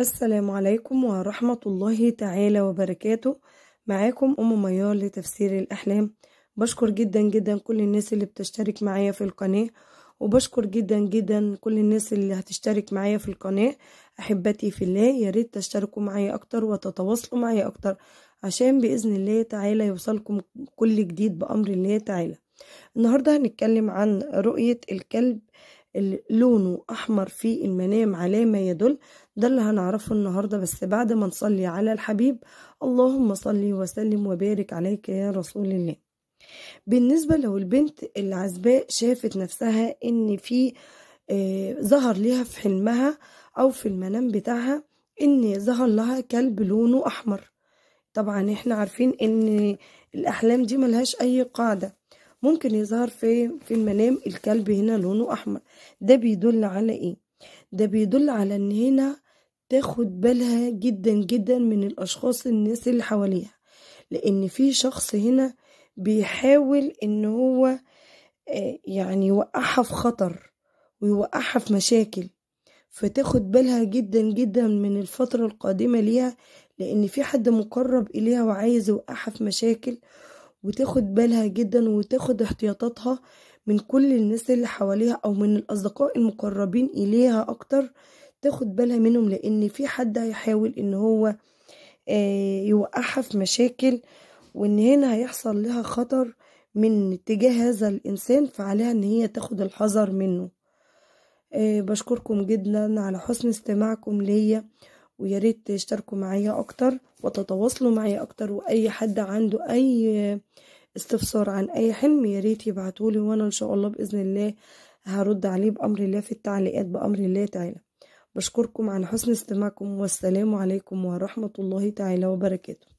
السلام عليكم ورحمة الله تعالى وبركاته معاكم أم ميار لتفسير الأحلام بشكر جدا جدا كل الناس اللي بتشترك معايا في القناة وبشكر جدا جدا كل الناس اللي هتشترك معايا في القناة أحبتي في الله ياريت تشتركوا معايا أكتر وتتواصلوا معايا أكتر عشان بإذن الله تعالى يوصلكم كل جديد بأمر الله تعالى النهاردة هنتكلم عن رؤية الكلب اللي لونه أحمر في المنام على ما يدل ده اللي هنعرفه النهاردة بس بعد ما نصلي على الحبيب اللهم صلي وسلم وبارك عليك يا رسول الله بالنسبة لو البنت العزباء شافت نفسها إن في آه ظهر لها في حلمها أو في المنام بتاعها إن ظهر لها كلب لونه أحمر طبعا احنا عارفين إن الأحلام دي ملهاش أي قاعدة ممكن يظهر في في المنام الكلب هنا لونه احمر ده بيدل على ايه ده بيدل على ان هنا تاخد بالها جدا جدا من الاشخاص الناس اللي حواليها لان في شخص هنا بيحاول ان هو آه، يعني يوقعها في خطر ويوقعها في مشاكل فتاخد بالها جدا جدا من الفترة القادمة ليها لأن في حد مقرب إليها وعايز يوقعها في مشاكل وتاخد بالها جدا وتاخد احتياطاتها من كل الناس اللي حواليها او من الاصدقاء المقربين اليها اكتر تاخد بالها منهم لان في حد هيحاول ان هو آه، يوقعها في مشاكل وان هنا هيحصل لها خطر من اتجاه هذا الانسان فعليها ان هي تاخد الحذر منه آه، بشكركم جدا على حسن استماعكم ليا وياريت تشتركوا معايا اكتر وتتواصلوا معايا اكتر واي حد عنده اي استفسار عن اي حلم ياريت يبعتولي وانا ان شاء الله باذن الله هرد عليه بامر الله في التعليقات بامر الله تعالى بشكركم على حسن استماعكم والسلام عليكم ورحمه الله تعالى وبركاته